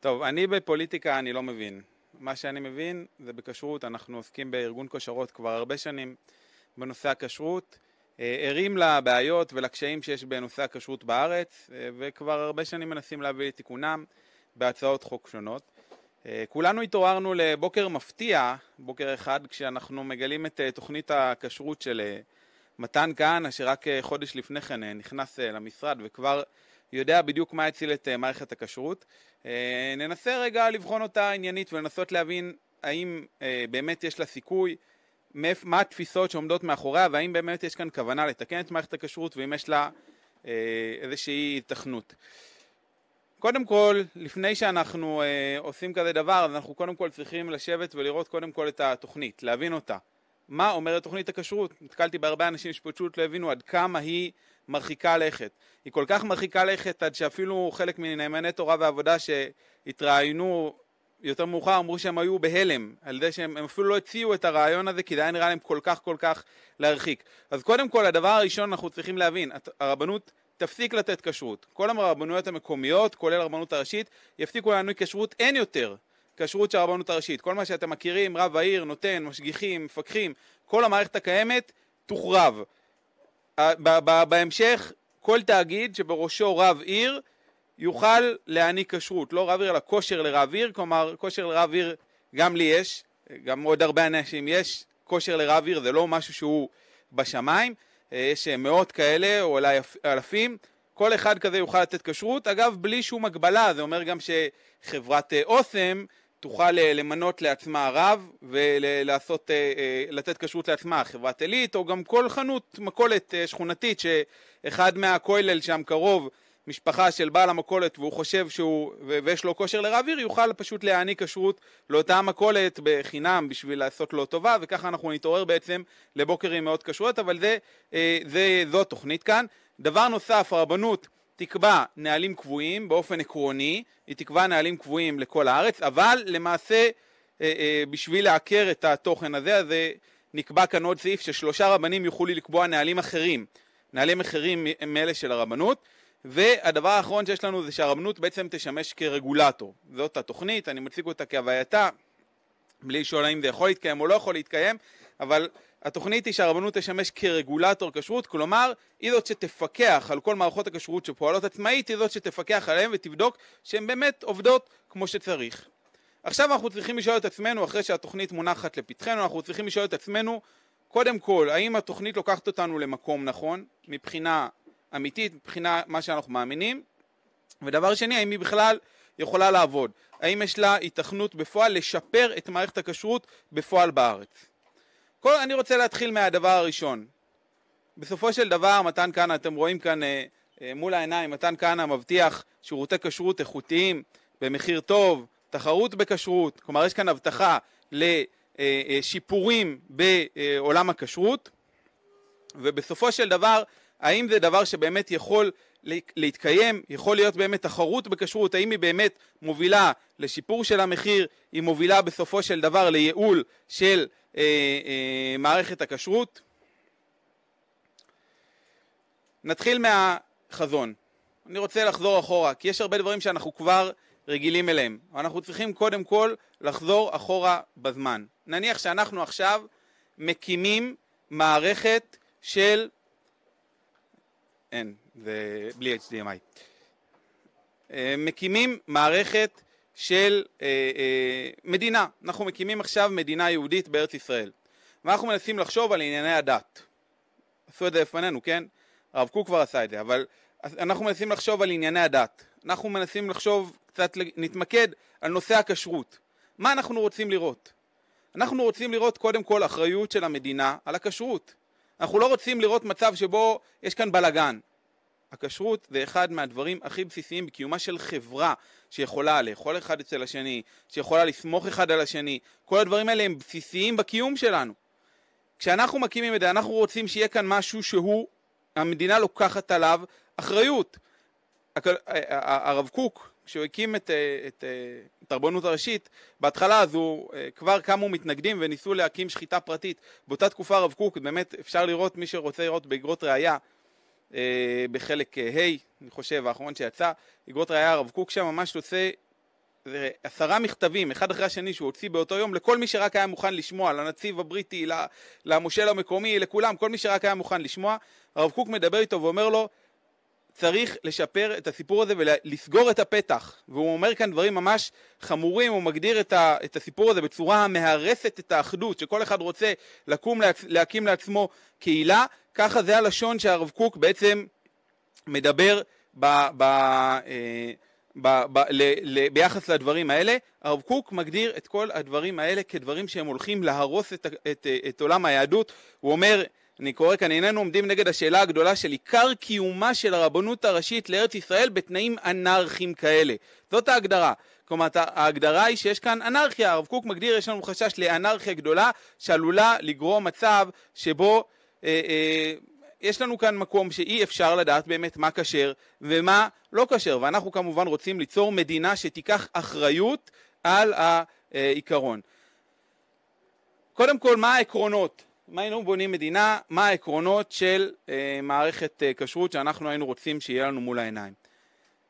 טוב, אני בפוליטיקה אני לא מבין. מה שאני מבין זה בכשרות, אנחנו עוסקים בארגון כושרות כבר הרבה שנים בנושא הכשרות, אה, ערים לבעיות ולקשיים שיש בנושא הכשרות בארץ, אה, וכבר הרבה שנים מנסים להביא לתיקונם בהצעות חוק שונות. אה, כולנו התעוררנו לבוקר מפתיע, בוקר אחד, כשאנחנו מגלים את תוכנית הכשרות של מתן כהנא, שרק חודש לפני כן נכנס למשרד וכבר יודע בדיוק מה הציל את אה, מערכת הכשרות. אה, ננסה רגע לבחון אותה עניינית ולנסות להבין האם אה, באמת יש לה סיכוי, מה התפיסות שעומדות מאחוריה והאם באמת יש כאן כוונה לתקן את מערכת הכשרות ואם יש לה איזושהי התכנות. קודם כל, לפני שאנחנו אה, עושים כזה דבר, אז אנחנו קודם כל צריכים לשבת ולראות קודם כל את התוכנית, להבין אותה. מה אומרת תוכנית הכשרות? נתקלתי בהרבה אנשים שפשוט לא הבינו עד כמה היא מרחיקה לכת. היא כל כך מרחיקה לכת עד שאפילו חלק מנאמני תורה ועבודה שהתראיינו יותר מאוחר אמרו שהם היו בהלם על ידי שהם אפילו לא הציעו את הרעיון הזה כי זה היה נראה להם כל כך כל כך להרחיק. אז קודם כל הדבר הראשון אנחנו צריכים להבין הרבנות תפסיק לתת כשרות. כל הרבנויות המקומיות כולל הרבנות הראשית יפסיקו לענות כשרות אין יותר כשרות של הרבנות הראשית. כל מה שאתם מכירים רב העיר נותן משגיחים מפקחים כל המערכת הקיימת תוחרב אה, בהמשך, כל תאגיד שבראשו רב עיר יוכל להעניק כשרות, לא רב עיר אלא כושר לרב עיר, כלומר כושר לרב עיר גם לי יש, גם עוד הרבה אנשים יש כושר לרב עיר, זה לא משהו שהוא בשמיים, אה, יש אה, מאות כאלה או אולי אלפים, כל אחד כזה יוכל לתת כשרות, אגב בלי שום הגבלה, זה אומר גם שחברת אוסם תוכל אה, למנות לעצמה רב ולעשות, אה, אה, לתת כשרות לעצמה חברת עילית או גם כל חנות מכולת שכונתית שאחד מהכולל שם קרוב משפחה של בעל המכולת והוא חושב שהוא ויש לו כושר לרב עיר יוכל פשוט להעניק כשרות לאותה מכולת בחינם בשביל לעשות לו טובה וככה אנחנו נתעורר בעצם לבוקר עם מאות כשרויות אבל זה, זה, זו תוכנית כאן. דבר נוסף הרבנות תקבע נהלים קבועים באופן עקרוני, היא תקבע נהלים קבועים לכל הארץ, אבל למעשה אה, אה, בשביל לעקר את התוכן הזה, אז אה, נקבע כאן עוד סעיף ששלושה רבנים יוכלו לקבוע נהלים אחרים, נהלים אחרים מאלה של הרבנות, והדבר האחרון שיש לנו זה שהרבנות בעצם תשמש כרגולטור. זאת התוכנית, אני מציג אותה כהווייתה, בלי לשאול האם זה יכול להתקיים או לא יכול להתקיים, אבל התוכנית היא שהרבנות תשמש כרגולטור כשרות, כלומר, היא זאת שתפקח על כל מערכות הכשרות שפועלות עצמאית, היא זאת שתפקח עליהן ותבדוק שהן באמת עובדות כמו שצריך. עכשיו אנחנו צריכים לשאול את עצמנו, אחרי שהתוכנית מונחת לפתחנו, אנחנו צריכים לשאול את עצמנו, קודם כל, האם התוכנית לוקחת אותנו למקום נכון, מבחינה אמיתית, מבחינה מה שאנחנו מאמינים, ודבר שני, האם היא בכלל יכולה לעבוד? האם יש לה התכנות בפועל לשפר את מערכת הכשרות בפועל בארץ? כל, אני רוצה להתחיל מהדבר הראשון. בסופו של דבר, מתן כהנא, אתם רואים כאן אה, אה, מול העיניים, מתן כהנא מבטיח שירותי כשרות איכותיים, במחיר טוב, תחרות בכשרות, כלומר יש כאן הבטחה לשיפורים אה, אה, בעולם הכשרות, ובסופו של דבר, האם זה דבר שבאמת יכול להתקיים, יכול להיות באמת תחרות בכשרות, האם היא באמת מובילה לשיפור של המחיר, היא מובילה בסופו של דבר לייעול של אה, אה, מערכת הכשרות. נתחיל מהחזון. אני רוצה לחזור אחורה, כי יש הרבה דברים שאנחנו כבר רגילים אליהם. אנחנו צריכים קודם כל לחזור אחורה בזמן. נניח שאנחנו עכשיו מקימים מערכת של... אין, זה בלי HDMI. אה, מקימים מערכת של אה, אה, מדינה. אנחנו מקימים עכשיו מדינה יהודית בארץ ישראל. ואנחנו מנסים לחשוב על ענייני הדת. עשו את זה לפנינו, כן? הרב קוק כבר עשה את זה, אבל אנחנו מנסים לחשוב על ענייני הדת. אנחנו מנסים לחשוב, קצת נתמקד על נושא הכשרות. מה אנחנו רוצים לראות? אנחנו רוצים לראות קודם כל אחריות של המדינה על הכשרות. אנחנו לא רוצים לראות מצב שבו יש כאן בלאגן. הכשרות זה אחד מהדברים הכי בסיסיים בקיומה של חברה שיכולה לאכול אחד אצל השני, שיכולה לסמוך אחד על השני, כל הדברים האלה הם בסיסיים בקיום שלנו. כשאנחנו מקימים את זה, אנחנו רוצים שיהיה כאן משהו שהוא, המדינה לוקחת עליו אחריות. הרב קוק, כשהוא הקים את, את, את הרבנות הראשית, בהתחלה אז הוא אה, כבר קמו מתנגדים וניסו להקים שחיטה פרטית. באותה תקופה הרב קוק, באמת אפשר לראות, מי שרוצה לראות באגרות ראייה, אה, בחלק אה, ה', אני חושב, האחרון שיצא, אגרות ראייה הרב קוק שם ממש עושה עשרה מכתבים, אחד אחרי השני, שהוא הוציא באותו יום לכל מי שרק היה מוכן לשמוע, לנציב הבריטי, למושל המקומי, לכולם, כל מי שרק היה מוכן לשמוע. הרב קוק מדבר איתו ואומר לו, צריך לשפר את הסיפור הזה ולסגור את הפתח. והוא אומר כאן דברים ממש חמורים, הוא מגדיר את, ה, את הסיפור הזה בצורה המהרסת את האחדות, שכל אחד רוצה לקום, להק, להקים לעצמו קהילה, ככה זה הלשון שהרב קוק בעצם מדבר ב, ב, אה, ב, ב, ל, ל, ביחס לדברים האלה. הרב קוק מגדיר את כל הדברים האלה כדברים שהם הולכים להרוס את, את, את, את עולם היהדות. הוא אומר, אני קורא כאן, איננו עומדים נגד השאלה הגדולה של עיקר קיומה של הרבנות הראשית לארץ ישראל בתנאים אנרכיים כאלה. זאת ההגדרה. כלומר, ההגדרה היא שיש כאן אנרכיה. הרב קוק מגדיר, יש לנו חשש לאנרכיה גדולה שעלולה לגרום מצב שבו אה, אה, יש לנו כאן מקום שאי אפשר לדעת באמת מה כשר ומה לא כשר. ואנחנו כמובן רוצים ליצור מדינה שתיקח אחריות על העיקרון. קודם כל, מה העקרונות אם היינו בונים מדינה, מה העקרונות של אה, מערכת אה, כשרות שאנחנו היינו רוצים שיהיה לנו מול העיניים.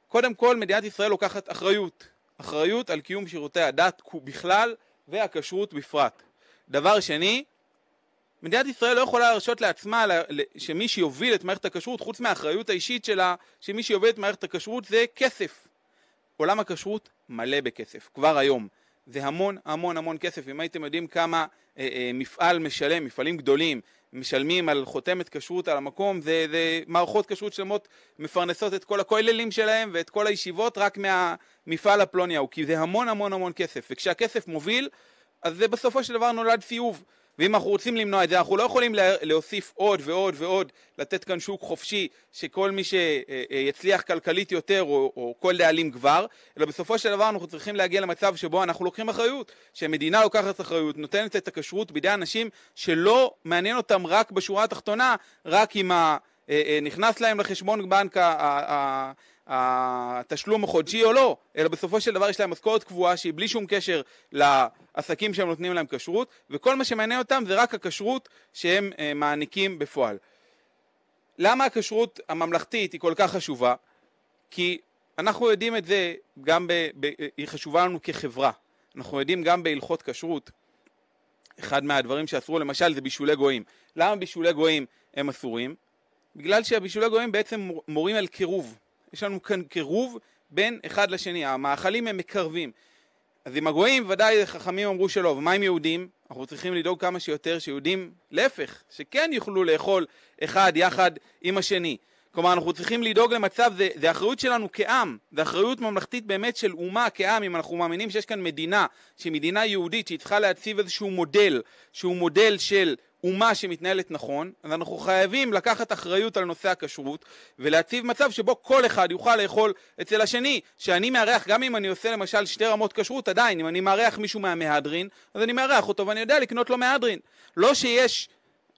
קודם כל, מדינת ישראל לוקחת אחריות. אחריות על קיום שירותי הדת בכלל והכשרות בפרט. דבר שני, מדינת ישראל לא יכולה להרשות לעצמה שמי שיוביל את מערכת הכשרות, חוץ מהאחריות האישית שלה, שמי שיוביל את מערכת הכשרות זה כסף. עולם הכשרות מלא בכסף, כבר היום. זה המון המון המון כסף. אם הייתם יודעים כמה אה, אה, מפעל משלם, מפעלים גדולים, משלמים על חותמת כשרות על המקום, זה, זה מערכות כשרות שלמות מפרנסות את כל הכוללים שלהם ואת כל הישיבות רק מהמפעל הפלוניהו, כי זה המון המון המון כסף. וכשהכסף מוביל, אז זה בסופו של דבר נולד סיוב. ואם אנחנו רוצים למנוע את זה, אנחנו לא יכולים להוסיף עוד ועוד ועוד, לתת כאן שוק חופשי שכל מי שיצליח כלכלית יותר או, או כל דאלים גבר, אלא בסופו של דבר אנחנו צריכים להגיע למצב שבו אנחנו לוקחים אחריות, שהמדינה לוקחת אחריות, נותנת את הכשרות בידי אנשים שלא מעניין אותם רק בשורה התחתונה, רק אם אה, אה, נכנס להם לחשבון בנק התשלום החודשי או לא, אלא בסופו של דבר יש להם משכורת קבועה שהיא בלי שום קשר לעסקים שהם נותנים להם כשרות, וכל מה שמעניין אותם זה רק הכשרות שהם אה, מעניקים בפועל. למה הכשרות הממלכתית היא כל כך חשובה? כי אנחנו יודעים את זה גם, ב, ב, היא חשובה לנו כחברה. אנחנו יודעים גם בהלכות כשרות, אחד מהדברים שאסרו למשל זה בישולי גויים. למה בישולי גויים הם אסורים? בגלל שהבישולי גויים בעצם מורים על קירוב יש לנו כאן קירוב בין אחד לשני, המאכלים הם מקרבים. אז עם הגויים ודאי חכמים אמרו שלא, ומה עם יהודים? אנחנו צריכים לדאוג כמה שיותר שיהודים, להפך, שכן יוכלו לאכול אחד יחד עם השני. כלומר, אנחנו צריכים לדאוג למצב, זה, זה אחריות שלנו כעם, זה אחריות ממלכתית באמת של אומה כעם, אם אנחנו מאמינים שיש כאן מדינה, שהיא מדינה יהודית, שהיא צריכה להציב איזשהו מודל, שהוא מודל של אומה שמתנהלת נכון, אז אנחנו חייבים לקחת אחריות על נושא הכשרות ולהציב מצב שבו כל אחד יוכל לאכול אצל השני, שאני מארח, גם אם אני עושה למשל שתי רמות כשרות, עדיין, אם אני מארח מישהו מהמהדרין, אז אני מארח אותו ואני יודע לקנות לו מהדרין. לא שיש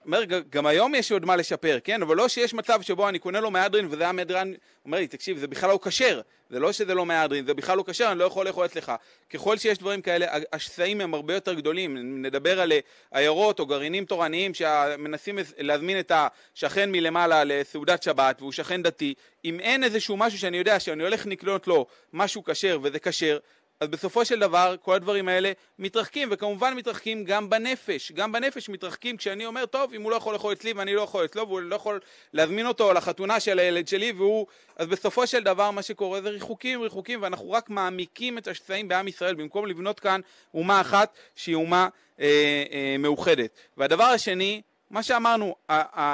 אומר, גם היום יש עוד מה לשפר, כן? אבל לא שיש מצב שבו אני קונה לו מהדרין וזה היה מהדרין, אומר לי, תקשיב, זה בכלל לא כשר, זה לא שזה לא מהדרין, זה בכלל לא כשר, אני לא יכול לאכול אצלך. ככל שיש דברים כאלה, השסעים הם הרבה יותר גדולים. נדבר על אה, עיירות או גרעינים תורניים שמנסים להזמין את השכן מלמעלה לסעודת שבת, והוא שכן דתי. אם אין איזשהו משהו שאני יודע שאני הולך לקנות לו משהו כשר וזה כשר, אז בסופו של דבר כל הדברים האלה מתרחקים, וכמובן מתרחקים גם בנפש. גם בנפש מתרחקים כשאני אומר, טוב, אם הוא לא יכול לאכול אצלי ואני לא יכול אצלו, והוא לא יכול להזמין אותו לחתונה של הילד שלי, והוא... אז בסופו של דבר מה שקורה זה ריחוקים, ריחוקים, ואנחנו רק מעמיקים את השסעים בעם ישראל, במקום לבנות כאן אומה אחת שהיא אומה אה, אה, מאוחדת. והדבר השני, מה שאמרנו,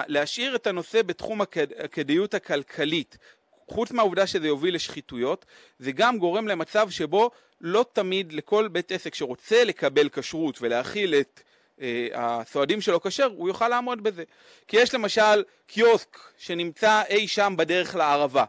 להשאיר את הנושא בתחום הכדאיות הכלכלית חוץ מהעובדה שזה יוביל לשחיתויות, זה גם גורם למצב שבו לא תמיד לכל בית עסק שרוצה לקבל כשרות ולהכיל את אה, הסועדים שלו כשר, הוא יוכל לעמוד בזה. כי יש למשל קיוסק שנמצא אי שם בדרך לערבה.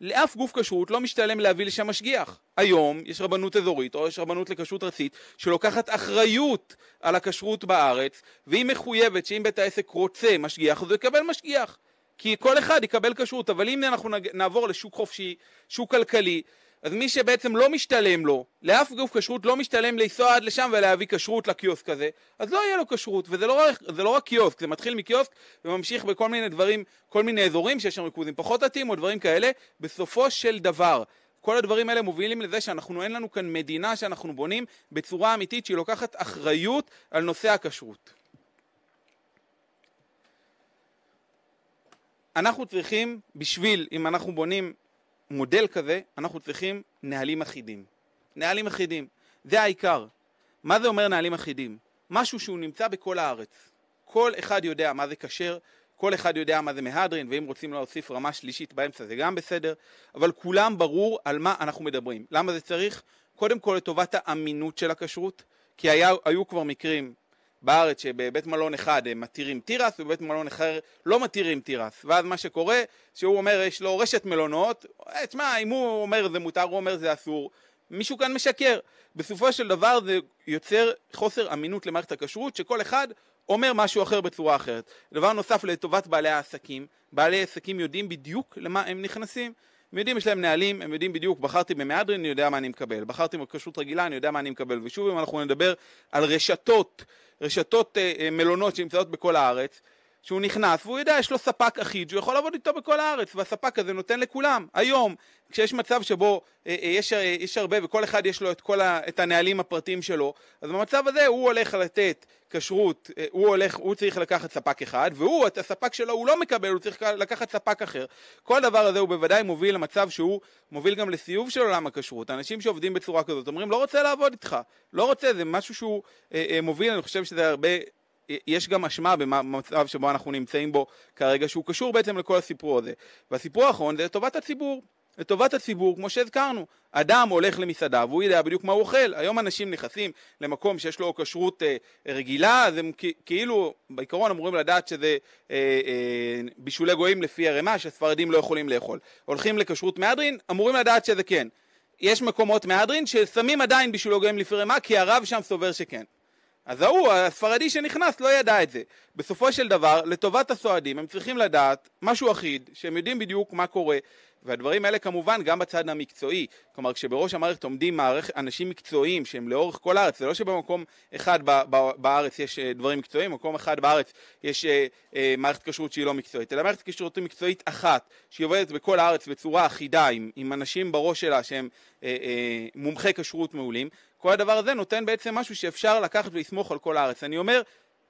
לאף גוף כשרות לא משתלם להביא לשם משגיח. היום יש רבנות אזורית או יש רבנות לכשרות ארצית שלוקחת אחריות על הכשרות בארץ והיא מחויבת שאם בית העסק רוצה משגיח אז הוא יקבל משגיח. כי כל אחד יקבל כשרות, אבל אם אנחנו נעבור לשוק חופשי, שוק כלכלי, אז מי שבעצם לא משתלם לו, לאף גוף כשרות לא משתלם לנסוע עד לשם ולהביא כשרות לקיוסק הזה, אז לא יהיה לו כשרות, וזה לא, לא רק קיוסק, זה מתחיל מקיוסק וממשיך בכל מיני דברים, כל מיני אזורים שיש שם ריכוזים פחות עתים או דברים כאלה, בסופו של דבר. כל הדברים האלה מובילים לזה שאנחנו, אין לנו כאן מדינה שאנחנו בונים בצורה אמיתית שהיא לוקחת אחריות על נושא הכשרות. אנחנו צריכים, בשביל, אם אנחנו בונים מודל כזה, אנחנו צריכים נהלים אחידים. נהלים אחידים, זה העיקר. מה זה אומר נהלים אחידים? משהו שהוא נמצא בכל הארץ. כל אחד יודע מה זה כשר, כל אחד יודע מה זה מהדרין, ואם רוצים להוסיף רמה שלישית באמצע זה גם בסדר, אבל כולם ברור על מה אנחנו מדברים. למה זה צריך? קודם כל לטובת האמינות של הכשרות, כי היה, היו כבר מקרים בארץ שבבית מלון אחד הם מתירים תירס ובבית מלון אחר לא מתירים תירס ואז מה שקורה שהוא אומר יש לו רשת מלונות אה, תשמע אם הוא אומר זה מותר הוא אומר זה אסור מישהו כאן משקר בסופו של דבר זה יוצר חוסר אמינות למערכת הכשרות שכל אחד אומר משהו אחר בצורה אחרת דבר נוסף לטובת בעלי העסקים בעלי עסקים יודעים בדיוק למה הם נכנסים הם יודעים, יש להם נהלים, הם יודעים בדיוק, בחרתי במהדרין, אני יודע מה אני מקבל, בחרתי בכשרות רגילה, אני יודע מה אני מקבל, ושוב אם אנחנו נדבר על רשתות, רשתות אה, אה מלונות שנמצאות בכל הארץ, שהוא נכנס והוא יודע, יש לו ספק אחיד שהוא יכול לעבוד איתו בכל הארץ והספק הזה נותן לכולם. היום, כשיש מצב שבו אה, אה, יש, אה, יש הרבה וכל אחד יש לו את, כל ה, את הנהלים הפרטיים שלו, אז במצב הזה הוא הולך לתת כשרות, אה, הוא, הולך, הוא צריך לקחת ספק אחד, והוא, את הספק שלו הוא לא מקבל, הוא צריך לקחת ספק אחר. כל הדבר הזה הוא בוודאי מוביל למצב שהוא מוביל גם לסיוב של עולם הכשרות. אנשים שעובדים בצורה כזאת אומרים לא רוצה לעבוד איתך, לא רוצה, זה משהו שהוא אה, אה, מוביל, אני חושב שזה הרבה... יש גם אשמה במצב שבו אנחנו נמצאים בו כרגע, שהוא קשור בעצם לכל הסיפור הזה. והסיפור האחרון זה לטובת הציבור. לטובת הציבור, כמו שהזכרנו. אדם הולך למסעדה והוא יודע בדיוק מה הוא אוכל. היום אנשים נכנסים למקום שיש לו כשרות אה, רגילה, אז הם כאילו בעיקרון אמורים לדעת שזה אה, אה, בישולי גויים לפי ערימה, שהספרדים לא יכולים לאכול. הולכים לכשרות מהדרין, אמורים לדעת שזה כן. יש מקומות מהדרין ששמים עדיין בישולי גויים לפי ערימה, כי הרב שם סובר שכן. אז ההוא, הספרדי שנכנס, לא ידע את זה. בסופו של דבר, לטובת הסועדים, הם צריכים לדעת משהו אחיד, שהם יודעים בדיוק מה קורה. והדברים האלה כמובן גם בצד המקצועי. כלומר, כשבראש המערכת עומדים מערכ... אנשים מקצועיים שהם לאורך כל הארץ, זה לא שבמקום אחד ב... ב... בארץ יש אה, דברים מקצועיים, במקום אחד בארץ יש אה, אה, מערכת כשרות שהיא לא מקצועית, אלא מערכת כשרות מקצועית אחת, שהיא עובדת בכל הארץ בצורה אחידה, עם, עם אנשים בראש שלה שהם אה, אה, מומחי כשרות מעולים, כל הדבר הזה נותן בעצם משהו שאפשר לקחת ולסמוך על כל הארץ. אני אומר,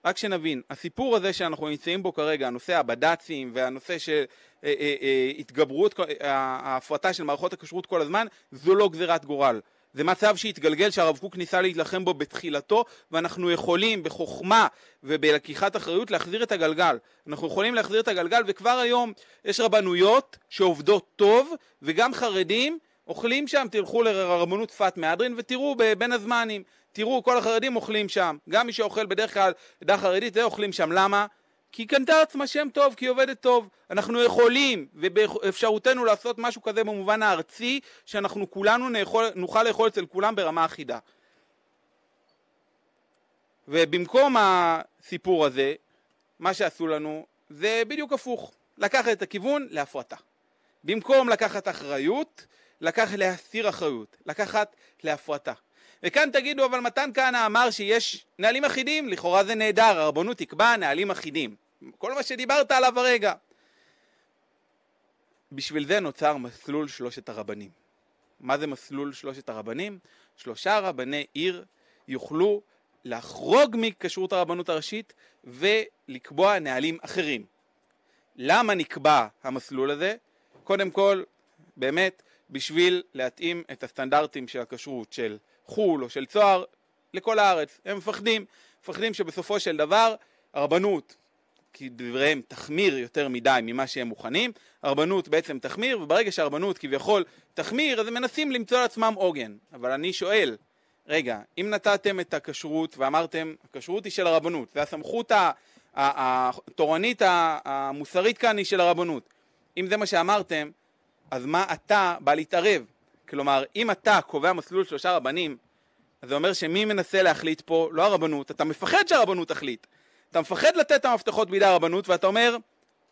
רק שנבין, הסיפור הזה שאנחנו נמצאים בו כרגע, הנושא הבד"צים והנושא של אה, אה, אה, התגברות, ההפרטה של מערכות הכשרות כל הזמן, זו לא גזירת גורל. זה מצב שהתגלגל שהרב קוק ניסה להתלחם בו בתחילתו ואנחנו יכולים בחוכמה ובלקיחת אחריות להחזיר את הגלגל. אנחנו יכולים להחזיר את הגלגל וכבר היום יש רבנויות שעובדות טוב וגם חרדים אוכלים שם, תלכו לרמנות פת מהדרין ותראו בין הזמנים, תראו כל החרדים אוכלים שם, גם מי שאוכל בדרך כלל עדה חרדית זה אוכלים שם, למה? כי היא קנתה עצמה שם טוב, כי היא עובדת טוב. אנחנו יכולים ובאפשרותנו לעשות משהו כזה במובן הארצי, שאנחנו כולנו נאכול, נוכל לאכול אצל כולם ברמה אחידה. ובמקום הסיפור הזה, מה שעשו לנו זה בדיוק הפוך, לקחת את הכיוון להפרטה. במקום לקחת אחריות, לקח להסיר אחריות, לקחת להפרטה. וכאן תגידו, אבל מתן כהנא אמר שיש נהלים אחידים, לכאורה זה נהדר, הרבנות תקבע נהלים אחידים. כל מה שדיברת עליו הרגע. בשביל זה נוצר מסלול שלושת הרבנים. מה זה מסלול שלושת הרבנים? שלושה רבני עיר יוכלו לחרוג מכשרות הרבנות הראשית ולקבוע נהלים אחרים. למה נקבע המסלול הזה? קודם כל, באמת, בשביל להתאים את הסטנדרטים של הכשרות של חו"ל או של צוהר לכל הארץ. הם מפחדים, מפחדים שבסופו של דבר הרבנות, כי דבריהם תחמיר יותר מדי ממה שהם מוכנים, הרבנות בעצם תחמיר, וברגע שהרבנות כביכול תחמיר, אז הם מנסים למצוא לעצמם עוגן. אבל אני שואל, רגע, אם נתתם את הכשרות ואמרתם, הכשרות היא של הרבנות, והסמכות התורנית המוסרית כאן היא של הרבנות, אם זה מה שאמרתם, אז מה אתה בא להתערב? כלומר, אם אתה קובע מסלול שלושה רבנים, אז זה אומר שמי מנסה להחליט פה? לא הרבנות, אתה מפחד שהרבנות תחליט. אתה מפחד לתת את המפתחות בידי הרבנות, ואתה אומר,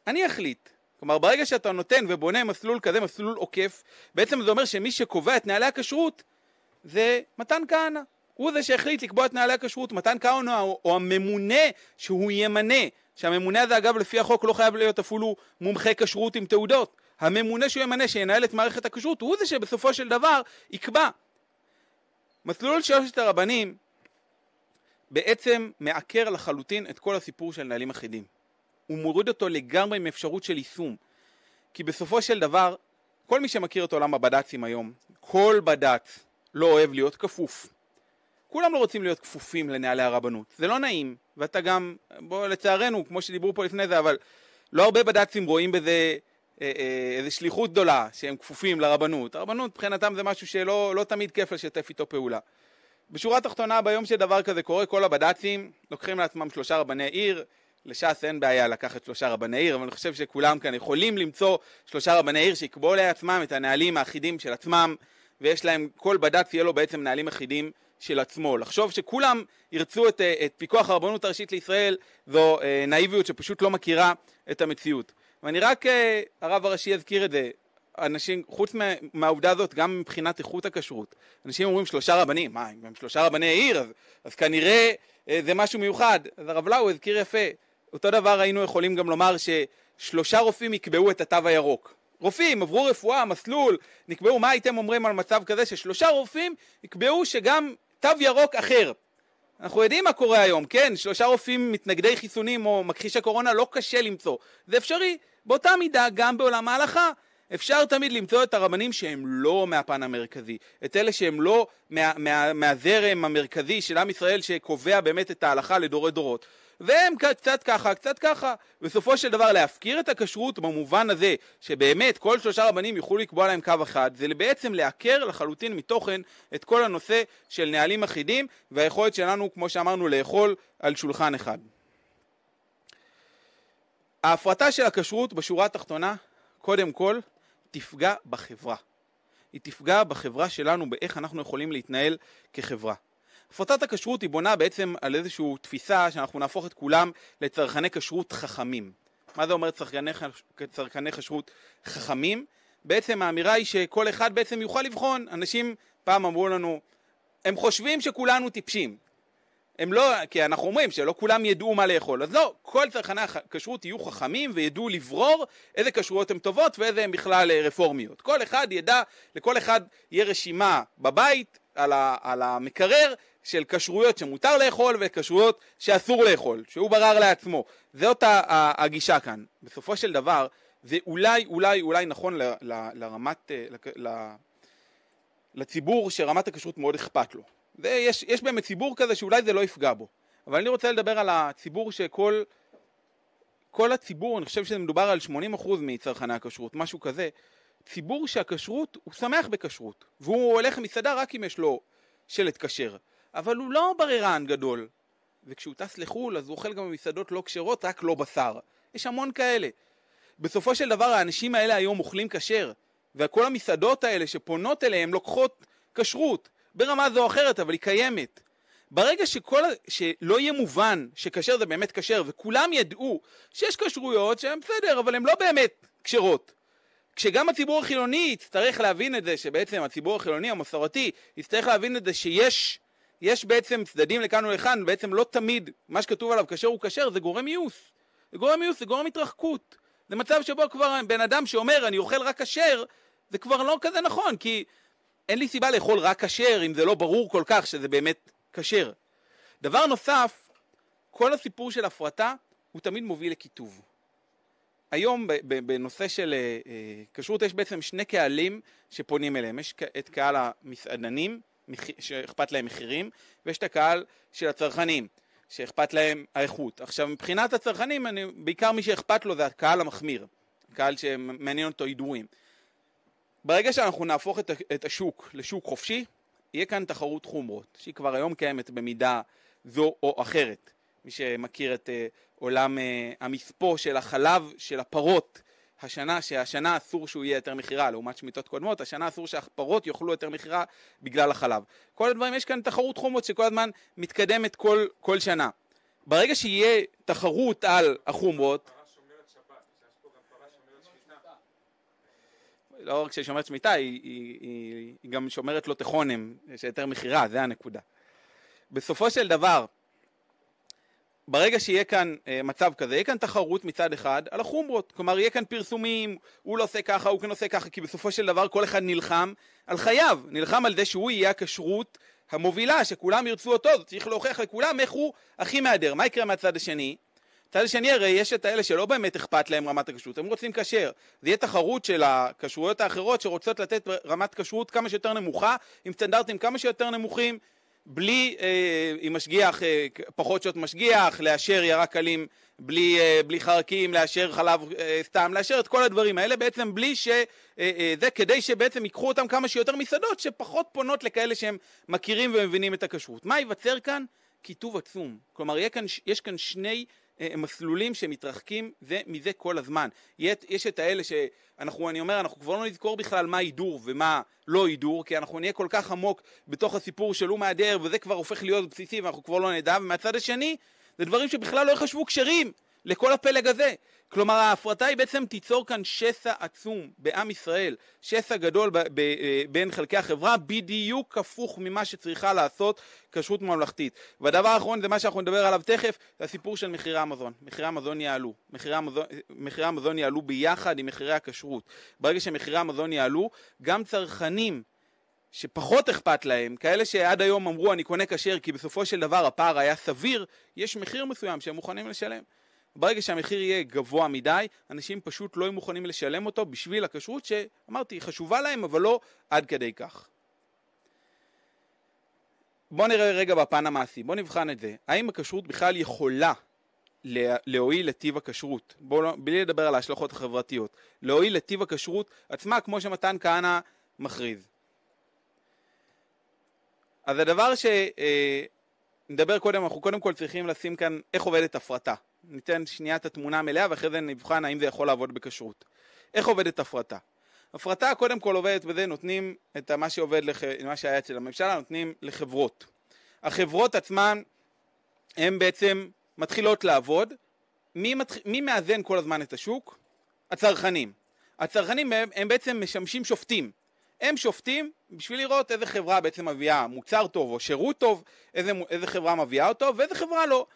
אני אחליט. כלומר, ברגע שאתה נותן ובונה מסלול כזה, מסלול עוקף, בעצם זה אומר שמי שקובע את נהלי הכשרות זה מתן כהנא. הוא זה שהחליט לקבוע את נהלי הכשרות, מתן כהנא או, הממונה שהוא ימנה, שהממונה הזה אגב לפי החוק לא חייב להיות אפילו מומחה כשרות עם תעודות, הממונה שהוא ימנה שינהל את מערכת הכשרות הוא זה שבסופו של דבר יקבע. מסלול שלושת הרבנים בעצם מעקר לחלוטין את כל הסיפור של נהלים אחידים. הוא מוריד אותו לגמרי עם אפשרות של יישום. כי בסופו של דבר, כל מי שמכיר את עולם הבד"צים היום, כל בד"ץ לא אוהב להיות כפוף. כולם לא רוצים להיות כפופים לנהלי הרבנות. זה לא נעים, ואתה גם, בוא לצערנו, כמו שדיברו פה לפני זה, אבל לא הרבה בד"צים רואים בזה אה, אה, איזו שליחות גדולה שהם כפופים לרבנות. הרבנות מבחינתם זה משהו שלא לא תמיד כיף לשתף איתו פעולה. בשורה התחתונה, ביום שדבר כזה קורה, כל הבד"צים לוקחים לעצמם שלושה רבני עיר, לש"ס אין בעיה לקחת שלושה רבני עיר, אבל אני חושב שכולם כאן יכולים למצוא שלושה רבני עיר שיקבעו לעצמם את הנהלים האחידים של עצמם, ויש להם, כל בד"ץ יהיה לו בעצם נהלים אחידים של עצמו. לחשוב שכולם ירצו את, אה, את פיקוח הרבנות הראשית לישראל, זו אה, נאיביות שפשוט לא מכירה את המציאות. ואני רק, אה, הרב הראשי יזכיר את זה, אנשים, חוץ מהעובדה הזאת, גם מבחינת איכות הכשרות, אנשים אומרים שלושה רבנים, מה, אם הם שלושה רבני עיר, אז, אז כנראה אה, זה משהו מיוחד. אז הרב לאו הזכיר יפה, אותו דבר היינו יכולים גם לומר ששלושה רופאים יקבעו את התו הירוק. רופאים עברו רפואה, מסלול, נקבעו, מה הייתם אומרים על מצב כזה ששלושה רופאים יקבעו שגם תו ירוק אחר. אנחנו יודעים מה קורה היום, כן, שלושה רופאים מתנגדי חיסונים או מכחיש הקורונה לא קשה למצוא, זה אפשרי, באותה מידה גם בעולם ההלכה. אפשר תמיד למצוא את הרבנים שהם לא מהפן המרכזי, את אלה שהם לא מה, מה, מהזרם המרכזי של עם ישראל שקובע באמת את ההלכה לדורי דורות. והם קצת ככה, קצת ככה. בסופו של דבר להפקיר את הכשרות במובן הזה שבאמת כל שלושה רבנים יוכלו לקבוע להם קו אחד, זה בעצם לעקר לחלוטין מתוכן את כל הנושא של נהלים אחידים והיכולת שלנו, כמו שאמרנו, לאכול על שולחן אחד. ההפרטה של הכשרות בשורה התחתונה, קודם כל, תפגע בחברה. היא תפגע בחברה שלנו, באיך אנחנו יכולים להתנהל כחברה. הפרטת הכשרות היא בונה בעצם על איזושהי תפיסה שאנחנו נהפוך את כולם לצרכני כשרות חכמים. מה זה אומר צרכני, כשרות חש... חכמים? בעצם האמירה היא שכל אחד בעצם יוכל לבחון. אנשים פעם אמרו לנו, הם חושבים שכולנו טיפשים, הם לא, כי אנחנו אומרים שלא כולם ידעו מה לאכול, אז לא, כל צרכני הכשרות יהיו חכמים וידעו לברור איזה כשרויות הן טובות ואיזה הן בכלל אה, רפורמיות. כל אחד ידע, לכל אחד יהיה רשימה בבית על, ה, על המקרר של כשרויות שמותר לאכול וכשרויות שאסור לאכול, שהוא ברר לעצמו. זאת הגישה כאן. בסופו של דבר, זה אולי, אולי, אולי נכון ל, ל, לרמת, אה, ל, ל, לציבור שרמת הכשרות מאוד אכפת לו. ויש באמת ציבור כזה שאולי זה לא יפגע בו. אבל אני רוצה לדבר על הציבור שכל... כל הציבור, אני חושב שמדובר על 80% מצרכני הכשרות, משהו כזה, ציבור שהכשרות, הוא שמח בכשרות, והוא הולך למסעדה רק אם יש לו שלט כשר, אבל הוא לא בררן גדול, וכשהוא טס לחו"ל אז הוא אוכל גם במסעדות לא כשרות, רק לא בשר. יש המון כאלה. בסופו של דבר האנשים האלה היום אוכלים כשר, וכל המסעדות האלה שפונות אליהם לוקחות כשרות. ברמה זו או אחרת, אבל היא קיימת. ברגע שכל, שלא יהיה מובן שכשר זה באמת כשר, וכולם ידעו שיש כשרויות שהן בסדר, אבל הן לא באמת כשרות. כשגם הציבור החילוני יצטרך להבין את זה, שבעצם הציבור החילוני המסורתי יצטרך להבין את זה שיש יש בעצם צדדים לכאן ולכאן, בעצם לא תמיד מה שכתוב עליו כשר הוא כשר, זה גורם מיוס. זה גורם מיוס, זה גורם התרחקות. זה מצב שבו כבר בן אדם שאומר אני אוכל רק כשר, זה כבר לא כזה נכון, כי אין לי סיבה לאכול רק כשר, אם זה לא ברור כל כך שזה באמת כשר. דבר נוסף, כל הסיפור של הפרטה הוא תמיד מוביל לקיטוב. היום בנושא של אה, אה, כשרות יש בעצם שני קהלים שפונים אליהם. יש את קהל המסעדנים, שאכפת להם מחירים, ויש את הקהל של הצרכנים, שאכפת להם האיכות. עכשיו מבחינת הצרכנים, אני, בעיקר מי שאכפת לו זה הקהל המחמיר, קהל שמעניין אותו ידועים. ברגע שאנחנו נהפוך את, את השוק לשוק חופשי, יהיה כאן תחרות חומרות, שהיא כבר היום קיימת במידה זו או אחרת. מי שמכיר את אה, עולם אה, המספוא של החלב של הפרות השנה, שהשנה אסור שהוא יהיה יותר מכירה, לעומת שמיטות קודמות, השנה אסור שהפרות יאכלו יותר מכירה בגלל החלב. כל הדברים, יש כאן תחרות חומרות שכל הזמן מתקדמת כל, כל שנה. ברגע שיהיה תחרות על החומרות, לא רק שהיא שומרת שמיטה, היא, היא, היא, היא גם שומרת לו תיכונם, יש היתר מכירה, זה הנקודה. בסופו של דבר, ברגע שיהיה כאן אה, מצב כזה, יהיה כאן תחרות מצד אחד על החומרות, כלומר יהיה כאן פרסומים, הוא לא עושה ככה, הוא כן עושה ככה, כי בסופו של דבר כל אחד נלחם על חייו, נלחם על זה שהוא יהיה הכשרות המובילה, שכולם ירצו אותו, צריך להוכיח לכולם איך הוא הכי מהדר. מה יקרה מהצד השני? מצד שני הרי יש את האלה שלא באמת אכפת להם רמת הכשרות, הם רוצים כשר. זה יהיה תחרות של הכשרויות האחרות שרוצות לתת רמת כשרות כמה שיותר נמוכה, עם סטנדרטים כמה שיותר נמוכים, בלי, אה, עם משגיח, אה, פחות שעות משגיח, לאשר ירק קלים בלי, אה, בלי חרקים, לאשר חלב אה, סתם, לאשר את כל הדברים האלה בעצם בלי ש... אה, אה, זה כדי שבעצם ייקחו אותם כמה שיותר מסעדות שפחות פונות לכאלה שהם מכירים ומבינים את הכשרות. מה ייווצר כאן? קיטוב עצום. כלומר, כאן, יש כאן שני... אה, אה, מסלולים שמתרחקים זה מזה כל הזמן. יש את האלה שאנחנו, אני אומר, אנחנו כבר לא נזכור בכלל מה הידור ומה לא הידור, כי אנחנו נהיה כל כך עמוק בתוך הסיפור של הוא מהדר, וזה כבר הופך להיות בסיסי ואנחנו כבר לא נדע, ומהצד השני, זה דברים שבכלל לא יחשבו כשרים לכל הפלג הזה. כלומר ההפרטה היא בעצם תיצור כאן שסע עצום בעם ישראל, שסע גדול ב- ב- אה, בין חלקי החברה, בדיוק הפוך ממה שצריכה לעשות כשרות ממלכתית. והדבר האחרון זה מה שאנחנו נדבר עליו תכף, זה הסיפור של מחירי המזון. מחירי המזון יעלו. מחירי המזון, מחירי המזון יעלו ביחד עם מחירי הכשרות. ברגע שמחירי המזון יעלו, גם צרכנים שפחות אכפת להם, כאלה שעד היום אמרו אני קונה כשר כי בסופו של דבר הפער היה סביר, יש מחיר מסוים שהם מוכנים לשלם. ברגע שהמחיר יהיה גבוה מדי, אנשים פשוט לא יהיו מוכנים לשלם אותו בשביל הכשרות שאמרתי, היא חשובה להם, אבל לא עד כדי כך. בואו נראה רגע בפן המעשי, בואו נבחן את זה. האם הכשרות בכלל יכולה להועיל לטיב הכשרות? בואו, לא, בלי לדבר על ההשלכות החברתיות. להועיל לטיב הכשרות עצמה, כמו שמתן כהנא מכריז. אז הדבר שנדבר אה, קודם, אנחנו קודם כל צריכים לשים כאן איך עובדת הפרטה. ניתן שנייה את התמונה המלאה ואחרי זה נבחן האם זה יכול לעבוד בכשרות. איך עובדת הפרטה? הפרטה קודם כל עובדת בזה, נותנים את מה שעובד, לח... מה שהיה אצל הממשלה, נותנים לחברות. החברות עצמן הן בעצם מתחילות לעבוד. מי, מתח... מי מאזן כל הזמן את השוק? הצרכנים. הצרכנים הם, הם בעצם משמשים שופטים. הם שופטים בשביל לראות איזה חברה בעצם מביאה מוצר טוב או שירות טוב, איזה, איזה חברה מביאה אותו ואיזה חברה לא.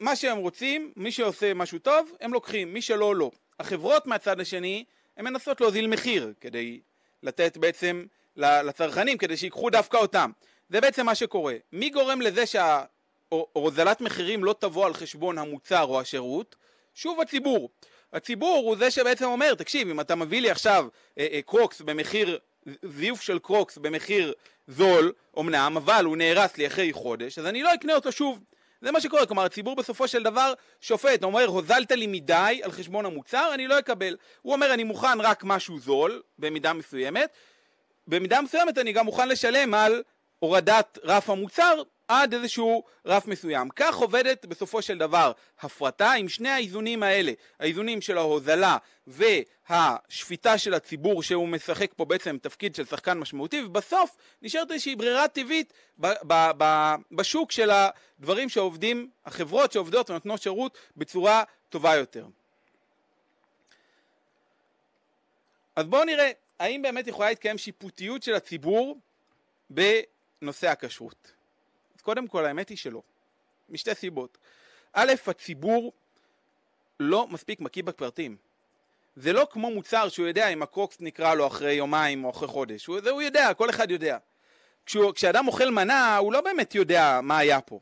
מה שהם רוצים, מי שעושה משהו טוב, הם לוקחים, מי שלא, לא. החברות מהצד השני, הן מנסות להוזיל מחיר כדי לתת בעצם לצרכנים, כדי שיקחו דווקא אותם. זה בעצם מה שקורה. מי גורם לזה שהוזלת מחירים לא תבוא על חשבון המוצר או השירות? שוב הציבור. הציבור הוא זה שבעצם אומר, תקשיב, אם אתה מביא לי עכשיו אה, אה, קרוקס במחיר, זיוף של קרוקס במחיר זול, אמנם, אבל הוא נהרס לי אחרי חודש, אז אני לא אקנה אותו שוב. זה מה שקורה, כלומר הציבור בסופו של דבר שופט, הוא אומר הוזלת לי מדי על חשבון המוצר, אני לא אקבל. הוא אומר אני מוכן רק משהו זול, במידה מסוימת, במידה מסוימת אני גם מוכן לשלם על הורדת רף המוצר עד איזשהו רף מסוים. כך עובדת בסופו של דבר הפרטה עם שני האיזונים האלה, האיזונים של ההוזלה והשפיטה של הציבור שהוא משחק פה בעצם תפקיד של שחקן משמעותי ובסוף נשארת איזושהי ברירה טבעית ב- ב- ב- בשוק של הדברים שעובדים, החברות שעובדות ונותנות שירות בצורה טובה יותר. אז בואו נראה האם באמת יכולה להתקיים שיפוטיות של הציבור בנושא הכשרות. אז קודם כל האמת היא שלא, משתי סיבות. א', הציבור לא מספיק מקיא בפרטים. זה לא כמו מוצר שהוא יודע אם הקרוקס נקרא לו אחרי יומיים או אחרי חודש, הוא, זה הוא יודע, כל אחד יודע. כשהוא, כשאדם אוכל מנה, הוא לא באמת יודע מה היה פה.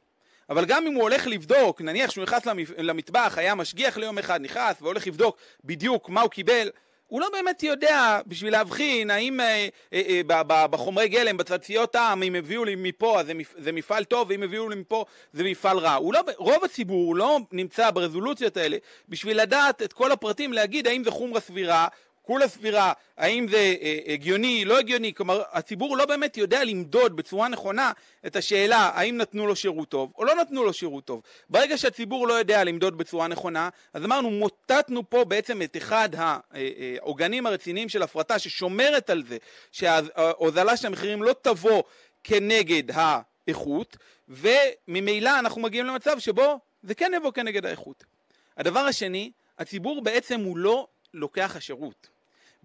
אבל גם אם הוא הולך לבדוק, נניח שהוא נכנס למטבח, היה משגיח ליום אחד, נכנס והולך לבדוק בדיוק מה הוא קיבל, הוא לא באמת יודע בשביל להבחין האם אה, אה, אה, בחומרי גלם, בצלציות העם, אם הביאו לי מפה אז זה, מפ, זה מפעל טוב, ואם הביאו לי מפה זה מפעל רע. לא, רוב הציבור לא נמצא ברזולוציות האלה בשביל לדעת את כל הפרטים, להגיד האם זה חומרה סבירה, כולה סבירה, האם זה אה, הגיוני, לא הגיוני, כלומר הציבור לא באמת יודע למדוד בצורה נכונה את השאלה האם נתנו לו שירות טוב או לא נתנו לו שירות טוב. ברגע שהציבור לא יודע למדוד בצורה נכונה, אז אמרנו מוטטנו פה בעצם את אחד אה, אה, העוגנים הרציניים של הפרטה ששומרת על זה שההוזלה של המחירים לא תבוא כנגד האיכות וממילא אנחנו מגיעים למצב שבו זה כן יבוא כנגד האיכות. הדבר השני, הציבור בעצם הוא לא לוקח השירות.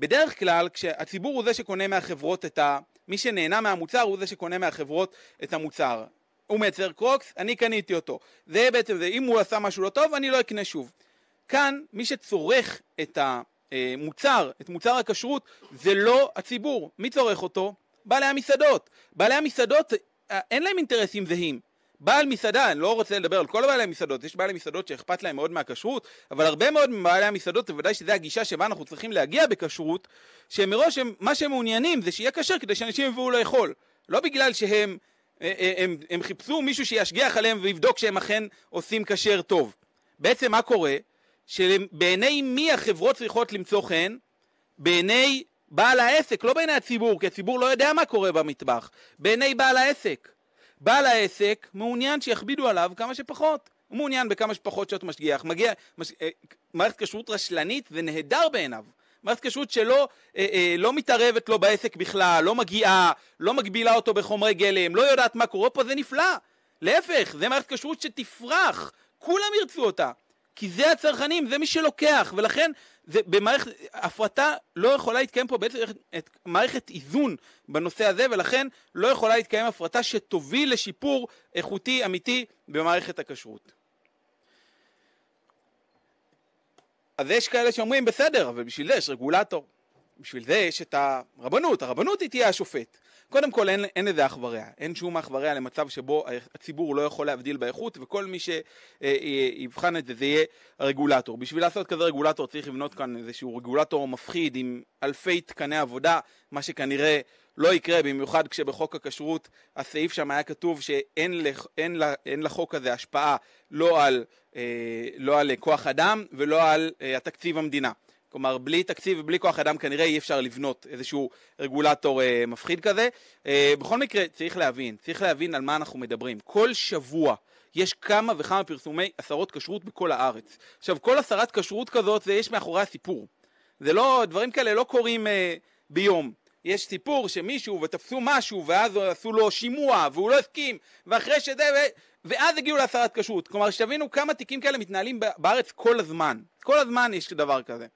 בדרך כלל כשהציבור הוא זה שקונה מהחברות את ה... מי שנהנה מהמוצר הוא זה שקונה מהחברות את המוצר. הוא מייצר קרוקס, אני קניתי אותו. זה בעצם זה, אם הוא עשה משהו לא טוב, אני לא אקנה שוב. כאן, מי שצורך את המוצר, אה, את מוצר הכשרות, זה לא הציבור. מי צורך אותו? בעלי המסעדות. בעלי המסעדות, אה, אין להם אינטרסים זהים. בעל מסעדה, אני לא רוצה לדבר על כל בעלי המסעדות, יש בעלי מסעדות שאכפת להם מאוד מהכשרות, אבל הרבה מאוד מבעלי המסעדות, בוודאי שזו הגישה שבה אנחנו צריכים להגיע בכשרות, שמראש הם, מה שהם מעוניינים זה שיהיה כשר כדי שאנשים יבואו לאכול. לא בגלל שהם הם, אה, אה, הם, הם חיפשו מישהו שישגיח עליהם ויבדוק שהם אכן עושים כשר טוב. בעצם מה קורה? שבעיני מי החברות צריכות למצוא חן? בעיני בעל העסק, לא בעיני הציבור, כי הציבור לא יודע מה קורה במטבח. בעיני בעל העסק. בעל העסק מעוניין שיכבידו עליו כמה שפחות. הוא מעוניין בכמה שפחות שעות משגיח. מגיע, מש, אה, מערכת כשרות רשלנית זה נהדר בעיניו. מערכת כשרות שלא אה, אה, לא מתערבת לו בעסק בכלל, לא מגיעה, לא מגבילה אותו בחומרי גלם, לא יודעת מה קורה פה, זה נפלא. להפך, זה מערכת כשרות שתפרח, כולם ירצו אותה. כי זה הצרכנים, זה מי שלוקח, ולכן זה במערכת, הפרטה לא יכולה להתקיים פה בעצם את מערכת איזון בנושא הזה, ולכן לא יכולה להתקיים הפרטה שתוביל לשיפור איכותי אמיתי במערכת הכשרות. אז יש כאלה שאומרים בסדר, אבל בשביל זה יש רגולטור. בשביל זה יש את הרבנות, הרבנות היא תהיה השופט. קודם כל אין, אין לזה אח ורע, אין שום אח ורע למצב שבו הציבור לא יכול להבדיל באיכות וכל מי שיבחן את זה זה יהיה הרגולטור. בשביל לעשות כזה רגולטור צריך לבנות כאן איזשהו רגולטור מפחיד עם אלפי תקני עבודה, מה שכנראה לא יקרה, במיוחד כשבחוק הכשרות הסעיף שם היה כתוב שאין לח, אין, לח, אין לחוק הזה השפעה לא על, אה, לא על כוח אדם ולא על אה, תקציב המדינה. כלומר, בלי תקציב ובלי כוח אדם כנראה אי אפשר לבנות איזשהו רגולטור אה, מפחיד כזה. אה, בכל מקרה, צריך להבין, צריך להבין על מה אנחנו מדברים. כל שבוע יש כמה וכמה פרסומי הסרות כשרות בכל הארץ. עכשיו, כל הסרת כשרות כזאת, זה יש מאחורי הסיפור. זה לא, דברים כאלה לא קורים אה, ביום. יש סיפור שמישהו ותפסו משהו ואז עשו לו שימוע והוא לא הסכים ואחרי שזה ו... ואז הגיעו להסרת כשרות. כלומר שתבינו כמה תיקים כאלה מתנהלים בארץ כל הזמן. כל הזמן יש דבר כזה.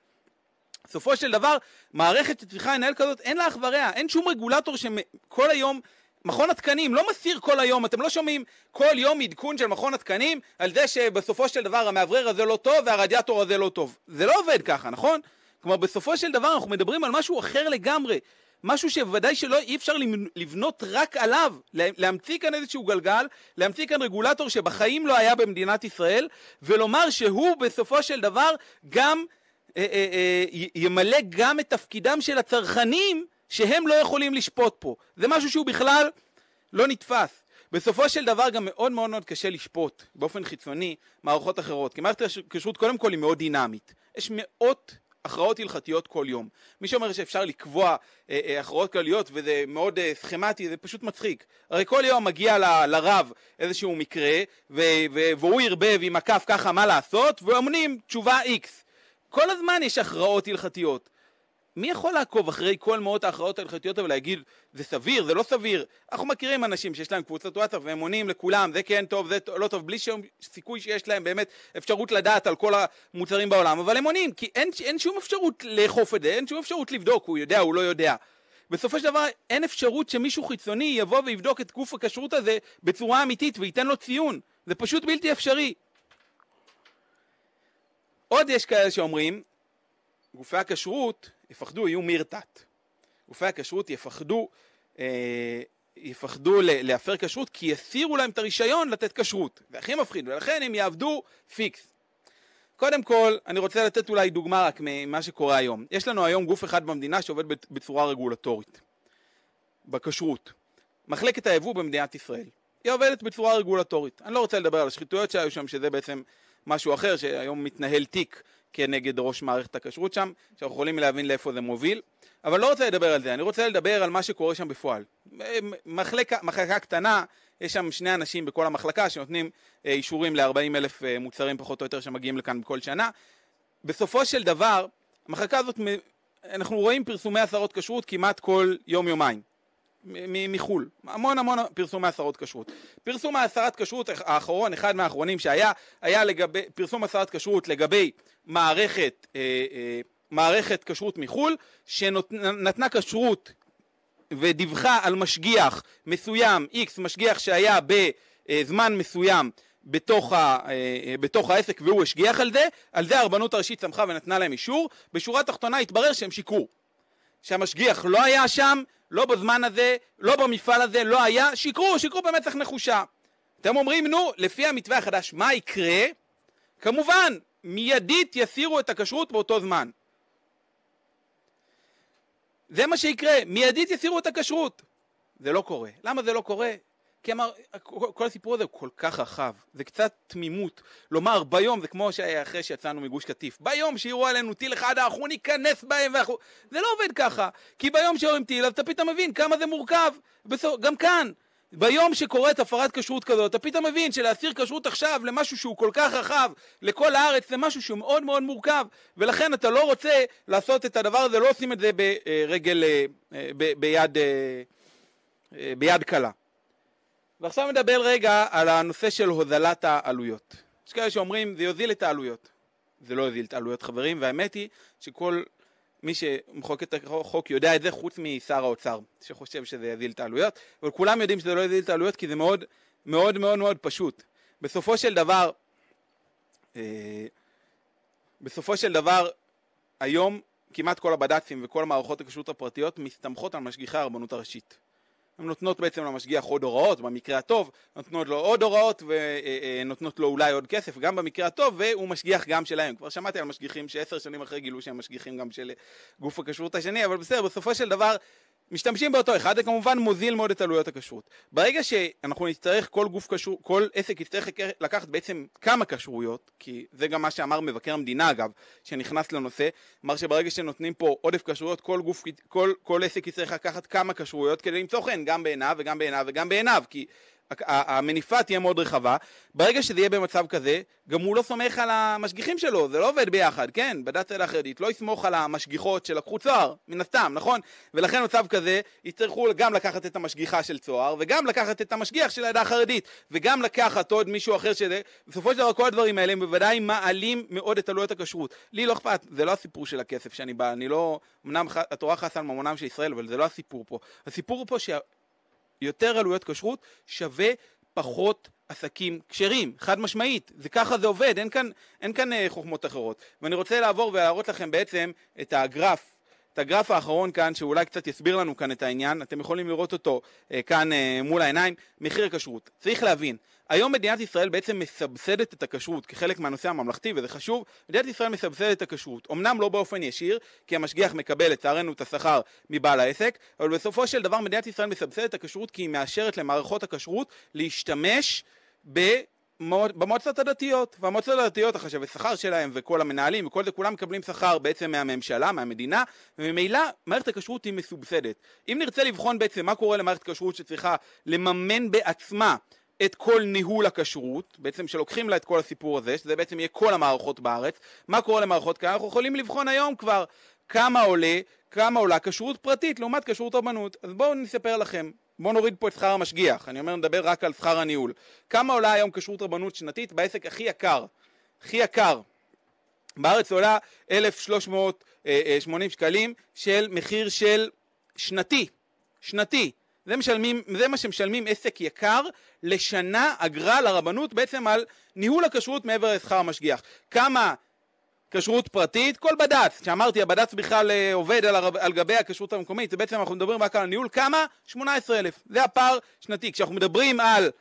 בסופו של דבר, מערכת שצריכה לנהל כזאת, אין לה אח ורע, אין שום רגולטור שכל היום... מכון התקנים לא מסיר כל היום, אתם לא שומעים כל יום עדכון של מכון התקנים על זה שבסופו של דבר המאוורר הזה לא טוב והרדיאטור הזה לא טוב. זה לא עובד ככה, נכון? כלומר, בסופו של דבר אנחנו מדברים על משהו אחר לגמרי. משהו שוודאי שלא אי אפשר לבנות רק עליו, להמציא כאן איזשהו גלגל, להמציא כאן רגולטור שבחיים לא היה במדינת ישראל, ולומר שהוא בסופו של דבר גם אה, אה, אה, ימלא גם את תפקידם של הצרכנים שהם לא יכולים לשפוט פה. זה משהו שהוא בכלל לא נתפס. בסופו של דבר גם מאוד מאוד מאוד קשה לשפוט באופן חיצוני מערכות אחרות, כי מערכת הכשרות קודם כל היא מאוד דינמית. יש מאות הכרעות הלכתיות כל יום. מי שאומר שאפשר לקבוע אה, אה, הכרעות כלליות וזה מאוד אה, סכמטי, זה פשוט מצחיק. הרי כל יום מגיע ל, לרב איזשהו מקרה, ו, ו, והוא ערבב עם הכף ככה מה לעשות, ואומרים תשובה איקס. כל הזמן יש הכרעות הלכתיות. מי יכול לעקוב אחרי כל מאות ההכרעות ההלכתיות ולהגיד זה סביר, זה לא סביר? אנחנו מכירים אנשים שיש להם קבוצת וואטסאפ והם עונים לכולם זה כן טוב, זה לא טוב, בלי שום סיכוי שיש להם באמת אפשרות לדעת על כל המוצרים בעולם, אבל הם עונים כי אין, אין שום אפשרות לאכוף את זה, אין שום אפשרות לבדוק, הוא יודע, הוא לא יודע. בסופו של דבר אין אפשרות שמישהו חיצוני יבוא ויבדוק את גוף הכשרות הזה בצורה אמיתית וייתן לו ציון, זה פשוט בלתי אפשרי. עוד יש כאלה שאומרים, גופי הכשרות יפחדו, יהיו מירתת. גופי הכשרות יפחדו, אה, יפחדו להפר כשרות כי יסירו להם את הרישיון לתת כשרות. זה הכי מפחיד, ולכן הם יעבדו פיקס. קודם כל, אני רוצה לתת אולי דוגמה רק ממה שקורה היום. יש לנו היום גוף אחד במדינה שעובד בצורה רגולטורית, בכשרות. מחלקת היבוא במדינת ישראל. היא עובדת בצורה רגולטורית. אני לא רוצה לדבר על השחיתויות שהיו שם, שזה בעצם משהו אחר, שהיום מתנהל תיק כנגד ראש מערכת הכשרות שם, שאנחנו יכולים להבין לאיפה זה מוביל. אבל לא רוצה לדבר על זה, אני רוצה לדבר על מה שקורה שם בפועל. מחלקה, מחלקה קטנה, יש שם שני אנשים בכל המחלקה שנותנים אה, אישורים ל-40 אלף אה, מוצרים פחות או יותר שמגיעים לכאן בכל שנה. בסופו של דבר, המחלקה הזאת, אנחנו רואים פרסומי הצהרות כשרות כמעט כל יום-יומיים. מחו"ל. המון המון פרסום מהסרת כשרות. פרסום מהסרת כשרות האחרון, אחד מהאחרונים שהיה, היה לגבי, פרסום הסרת כשרות לגבי מערכת, אה, אה, מערכת כשרות מחו"ל, שנתנה כשרות ודיווחה על משגיח מסוים, איקס משגיח שהיה בזמן מסוים בתוך, ה, אה, בתוך העסק והוא השגיח על זה, על זה הרבנות הראשית צמחה ונתנה להם אישור, בשורה התחתונה התברר שהם שיקרו. שהמשגיח לא היה שם, לא בזמן הזה, לא במפעל הזה, לא היה, שיקרו, שיקרו במצח נחושה. אתם אומרים, נו, לפי המתווה החדש, מה יקרה? כמובן, מיידית יסירו את הכשרות באותו זמן. זה מה שיקרה, מיידית יסירו את הכשרות. זה לא קורה. למה זה לא קורה? כי אמר, כל הסיפור הזה הוא כל כך רחב, זה קצת תמימות. לומר, ביום, זה כמו אחרי שיצאנו מגוש קטיף, ביום שיראו עלינו טיל אחד, אנחנו ניכנס בהם ואנחנו... זה לא עובד ככה, כי ביום שיורים טיל, אז אתה פתאום מבין כמה זה מורכב. בסוף, גם כאן, ביום שקורית הפרת כשרות כזאת, אתה פתאום מבין שלהסיר כשרות עכשיו למשהו שהוא כל כך רחב, לכל הארץ, זה משהו שהוא מאוד מאוד מורכב, ולכן אתה לא רוצה לעשות את הדבר הזה, לא עושים את זה ברגל, ב, אה, אה, אה, ב, ביד, ביד קלה. ועכשיו נדבר רגע על הנושא של הוזלת העלויות. יש כאלה שאומרים זה יוזיל את העלויות. זה לא יוזיל את העלויות חברים, והאמת היא שכל מי שמחוקק את החוק יודע את זה חוץ משר האוצר, שחושב שזה יוזיל את העלויות, אבל כולם יודעים שזה לא יוזיל את העלויות כי זה מאוד מאוד מאוד מאוד פשוט. בסופו של דבר, אה, בסופו של דבר, היום כמעט כל הבד"צים וכל מערכות הכשרות הפרטיות מסתמכות על משגיחי הרבנות הראשית. הן נותנות בעצם למשגיח עוד הוראות, במקרה הטוב, נותנות לו עוד הוראות ונותנות אה, אה, אה, לו אולי עוד כסף, גם במקרה הטוב, והוא משגיח גם שלהם. כבר שמעתי על משגיחים שעשר שנים אחרי גילו שהם משגיחים גם של גוף הכשרות השני, אבל בסדר, בסופו של דבר משתמשים באותו אחד, זה כמובן מוזיל מאוד את עלויות הכשרות. ברגע שאנחנו נצטרך, כל גוף כשרות, כל עסק יצטרך לקחת בעצם כמה כשרויות, כי זה גם מה שאמר מבקר המדינה אגב, שנכנס לנושא, אמר שברגע שנותנים פה עודף כשרויות, כל, כל, כל עסק יצטרך לקחת כמה כשרויות כדי למצוא חן, גם בעיניו וגם בעיניו וגם בעיניו, כי המניפה תהיה מאוד רחבה. ברגע שזה יהיה במצב כזה, גם הוא לא סומך על המשגיחים שלו, זה לא עובד ביחד, כן? בדת האלה החרדית לא יסמוך על המשגיחות שלקחו צוהר, מן הסתם, נכון? ולכן במצב כזה, יצטרכו גם לקחת את המשגיחה של צוהר, וגם לקחת את המשגיח של העדה החרדית, וגם לקחת עוד מישהו אחר שזה. בסופו של דבר כל הדברים האלה הם בוודאי מעלים מאוד את עלויות הכשרות. לי לא אכפת, זה לא הסיפור של הכסף שאני בא, אני לא... אמנם התורה חסה על ממונם של ישראל, אבל זה לא הסיפור פה. הסיפור פה יותר עלויות כשרות שווה פחות עסקים כשרים, חד משמעית, זה ככה זה עובד, אין כאן, אין כאן אה, חוכמות אחרות. ואני רוצה לעבור ולהראות לכם בעצם את הגרף את הגרף האחרון כאן, שאולי קצת יסביר לנו כאן את העניין, אתם יכולים לראות אותו אה, כאן אה, מול העיניים, מחיר הכשרות. צריך להבין, היום מדינת ישראל בעצם מסבסדת את הכשרות כחלק מהנושא הממלכתי, וזה חשוב, מדינת ישראל מסבסדת את הכשרות. אמנם לא באופן ישיר, כי המשגיח מקבל לצערנו את השכר מבעל העסק, אבל בסופו של דבר מדינת ישראל מסבסדת את הכשרות כי היא מאשרת למערכות הכשרות להשתמש ב... במועצות הדתיות, והמועצות הדתיות, החשבי שכר שלהם וכל המנהלים וכל זה, כולם מקבלים שכר בעצם מהממשלה, מהמדינה, וממילא מערכת הכשרות היא מסובסדת. אם נרצה לבחון בעצם מה קורה למערכת כשרות שצריכה לממן בעצמה את כל ניהול הכשרות, בעצם שלוקחים לה את כל הסיפור הזה, שזה בעצם יהיה כל המערכות בארץ, מה קורה למערכות כאלה, אנחנו יכולים לבחון היום כבר כמה עולה, כמה עולה כשרות פרטית לעומת כשרות אמנות. אז בואו נספר לכם, בוא נוריד פה את שכר המשגיח, אני אומר נדבר רק על שכר הניהול. כמה עולה היום כשרות רבנות שנתית בעסק הכי יקר? הכי יקר. בארץ עולה 1,380 שקלים של מחיר של שנתי, שנתי. זה, משלמים, זה מה שמשלמים עסק יקר לשנה אגרה לרבנות בעצם על ניהול הכשרות מעבר לשכר המשגיח. כמה כשרות פרטית, כל בד"ץ, כשאמרתי הבד"ץ בכלל אה, עובד על, הרב, על גבי הכשרות המקומית, זה בעצם אנחנו מדברים רק על הניהול, כמה? 18,000, זה הפער שנתי, כשאנחנו מדברים על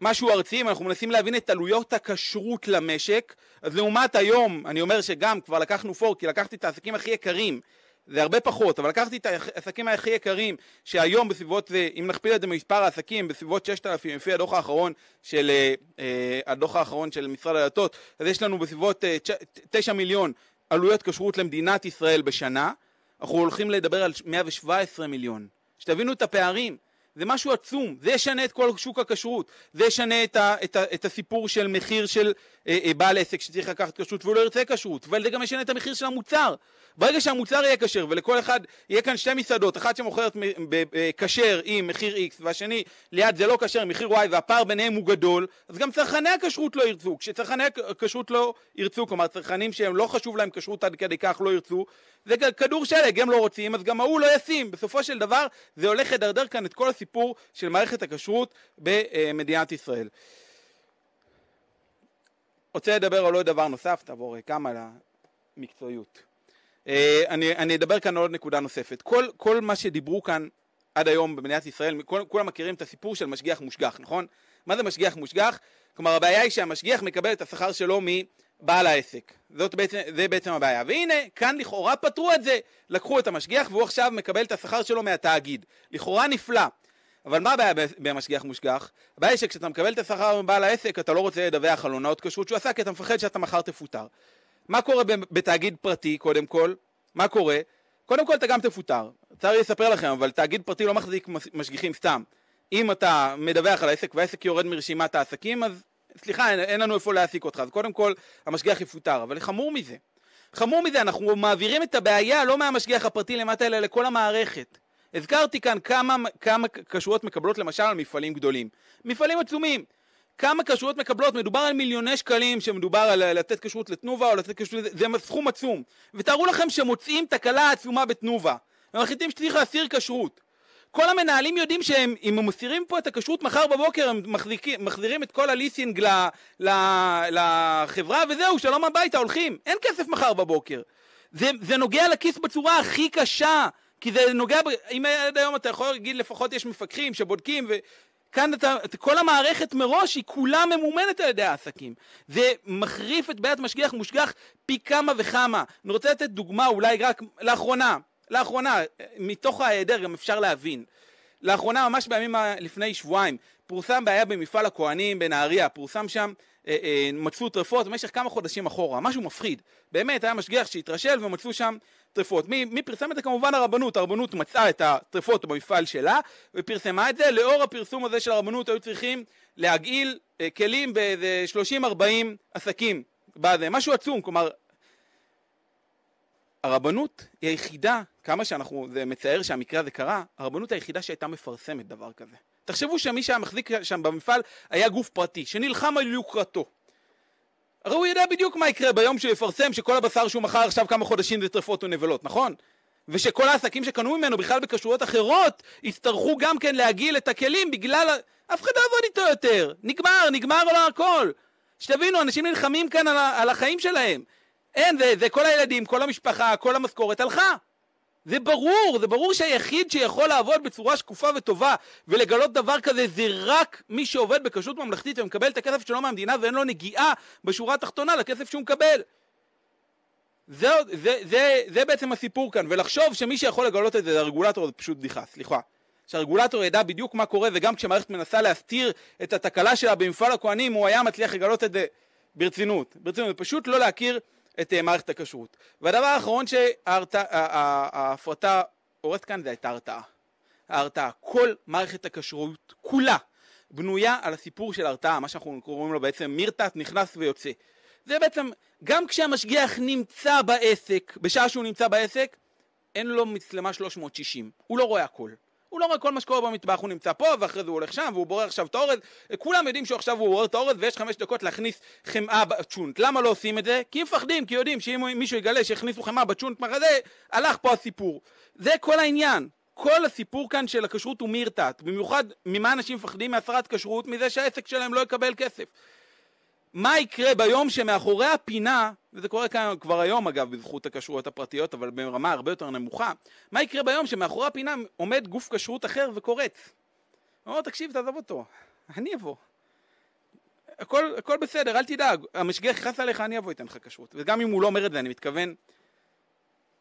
משהו ארצי, אם אנחנו מנסים להבין את עלויות הכשרות למשק, אז לעומת היום, אני אומר שגם כבר לקחנו פור, כי לקחתי את העסקים הכי יקרים זה הרבה פחות, אבל לקחתי את העסקים הכי יקרים שהיום בסביבות, אה, אם נכפיל את זה במספר העסקים, בסביבות 6,000 לפי הדוח האחרון של, אה, אה, הדוח האחרון של משרד הדתות, אז יש לנו בסביבות 9 מיליון עלויות כשרות למדינת ישראל בשנה, אנחנו הולכים לדבר על 117 מיליון. שתבינו את הפערים, זה משהו עצום, זה ישנה את כל שוק הכשרות, זה ישנה את, ה, את, ה, את הסיפור של מחיר של אה, אה, בעל עסק שצריך לקחת כשרות והוא לא ירצה כשרות, אבל זה גם ישנה את המחיר של המוצר. ברגע שהמוצר יהיה כשר ולכל אחד, יהיה כאן שתי מסעדות, אחת שמוכרת אה, כשר עם מחיר X והשני ליד זה לא כשר, מחיר Y והפער ביניהם הוא גדול, אז גם צרכני הכשרות לא ירצו, כשצרכני הכשרות לא ירצו, כלומר צרכנים שהם לא חשוב להם כשרות עד כדי כך לא ירצו, זה כדור שלג, הם לא רוצים, אז גם ההוא לא ישים, בסופו של דבר זה הולך לדרדר כאן את כל הסיפור הסיפור של מערכת הכשרות במדינת ישראל. רוצה לדבר על עוד דבר נוסף, תעבור אה, כמה למקצועיות. אה, אני, אני אדבר כאן על עוד נקודה נוספת. כל, כל מה שדיברו כאן עד היום במדינת ישראל, כל, כולם מכירים את הסיפור של משגיח מושגח, נכון? מה זה משגיח מושגח? כלומר הבעיה היא שהמשגיח מקבל את השכר שלו מ... בעל העסק. זאת בעצם, זה בעצם הבעיה. והנה, כאן לכאורה פתרו את זה. לקחו את המשגיח והוא עכשיו מקבל את השכר שלו מהתאגיד. לכאורה נפלא. אבל מה הבעיה במשגיח מושגח? הבעיה היא שכשאתה מקבל את השכר מבעל העסק, אתה לא רוצה לדווח על הונאות כשרות שהוא עשה, כי אתה מפחד שאתה מחר תפוטר. מה קורה בתאגיד פרטי, קודם כל? מה קורה? קודם כל אתה גם תפוטר. צר לי לספר לכם, אבל תאגיד פרטי לא מחזיק משגיחים סתם. אם אתה מדווח על העסק והעסק יורד מרשימת העסקים, אז סליחה, אין, אין לנו איפה להעסיק אותך. אז קודם כל, המשגיח יפוטר. אבל חמור מזה. חמור מזה, אנחנו מעבירים את הבעיה לא מהמשגיח הפרטי למטה, אלא לכל המערכת. הזכרתי כאן כמה, כמה כשרויות מקבלות למשל על מפעלים גדולים. מפעלים עצומים. כמה כשרויות מקבלות? מדובר על מיליוני שקלים שמדובר על לתת כשרות לתנובה או לתת כשרות... זה סכום עצום. ותארו לכם שמוצאים תקלה עצומה בתנובה. הם מחליטים שצריך להסיר כשרות. כל המנהלים יודעים שהם, אם הם מסירים פה את הכשרות מחר בבוקר, הם מחזיקים, מחזירים את כל הליסינג ל, ל, לחברה, וזהו, שלום הביתה, הולכים. אין כסף מחר בבוקר. זה, זה נוגע לכיס בצורה הכי קשה. כי זה נוגע, ב... אם עד היום אתה יכול להגיד לפחות יש מפקחים שבודקים וכאן אתה, את כל המערכת מראש היא כולה ממומנת על ידי העסקים. זה מחריף את בעיית משגיח מושגח פי כמה וכמה. אני רוצה לתת דוגמה אולי רק לאחרונה, לאחרונה, מתוך ההיעדר גם אפשר להבין. לאחרונה, ממש בימים ה... לפני שבועיים, פורסם בעיה במפעל הכוהנים בנהריה, פורסם שם אה, אה, מצאו טרפות במשך כמה חודשים אחורה, משהו מפחיד. באמת, היה משגיח שהתרשל ומצאו שם טרפות. מי, מי פרסם את זה? כמובן הרבנות. הרבנות מצאה את הטרפות במפעל שלה ופרסמה את זה. לאור הפרסום הזה של הרבנות היו צריכים להגעיל אה, כלים באיזה 30-40 עסקים. בזה. משהו עצום, כלומר, הרבנות היא היחידה, כמה שאנחנו, זה מצער שהמקרה הזה קרה, הרבנות היחידה שהייתה מפרסמת דבר כזה. תחשבו שמי שהיה מחזיק שם במפעל היה גוף פרטי, שנלחם על יוקרתו. הרי הוא ידע בדיוק מה יקרה ביום שהוא יפרסם שכל הבשר שהוא מכר עכשיו כמה חודשים זה טרפות ונבלות, נכון? ושכל העסקים שקנו ממנו בכלל בכשרויות אחרות יצטרכו גם כן להגעיל את הכלים בגלל... אף אחד לא עבוד איתו יותר, נגמר, נגמר לו הכל. שתבינו, אנשים נלחמים כאן על, על החיים שלהם. אין, זה, זה כל הילדים, כל המשפחה, כל המשכורת הלכה. זה ברור, זה ברור שהיחיד שיכול לעבוד בצורה שקופה וטובה ולגלות דבר כזה זה רק מי שעובד בכשרות ממלכתית ומקבל את הכסף שלו מהמדינה ואין לו נגיעה בשורה התחתונה לכסף שהוא מקבל. זה, זה, זה, זה בעצם הסיפור כאן, ולחשוב שמי שיכול לגלות את זה זה הרגולטור זה פשוט בדיחה, סליחה. שהרגולטור ידע בדיוק מה קורה וגם כשמערכת מנסה להסתיר את התקלה שלה במפעל הכוהנים הוא היה מצליח לגלות את זה ברצינות. ברצינות, זה פשוט לא להכיר את אה, מערכת הכשרות. והדבר האחרון שההפרטה הורסת כאן זה את ההרתעה. ההרתעה. כל מערכת הכשרות כולה בנויה על הסיפור של הרתעה, מה שאנחנו קוראים לו בעצם מירתת נכנס ויוצא. זה בעצם, גם כשהמשגיח נמצא בעסק, בשעה שהוא נמצא בעסק, אין לו מצלמה 360, הוא לא רואה הכל. הוא לא רואה כל מה שקורה במטבח, הוא נמצא פה, ואחרי זה הוא הולך שם, והוא בורר עכשיו את האורז, כולם יודעים שעכשיו הוא בורר את האורז ויש חמש דקות להכניס חמאה בצ'ונט. למה לא עושים את זה? כי מפחדים, כי יודעים שאם מישהו יגלה שהכניסו חמאה בצ'ונט זה, הלך פה הסיפור. זה כל העניין. כל הסיפור כאן של הכשרות הוא מירתת, במיוחד ממה אנשים מפחדים מהסרת כשרות? מזה שהעסק שלהם לא יקבל כסף. מה יקרה ביום שמאחורי הפינה, וזה קורה כאן כבר היום אגב, בזכות הכשרויות הפרטיות, אבל ברמה הרבה יותר נמוכה, מה יקרה ביום שמאחורי הפינה עומד גוף כשרות אחר וקורץ? הוא אומר, תקשיב, תעזוב אותו, אני אבוא. הכל, הכל בסדר, אל תדאג, המשגיח יכעס עליך, אני אבוא אתן לך כשרות. וגם אם הוא לא אומר את זה, אני מתכוון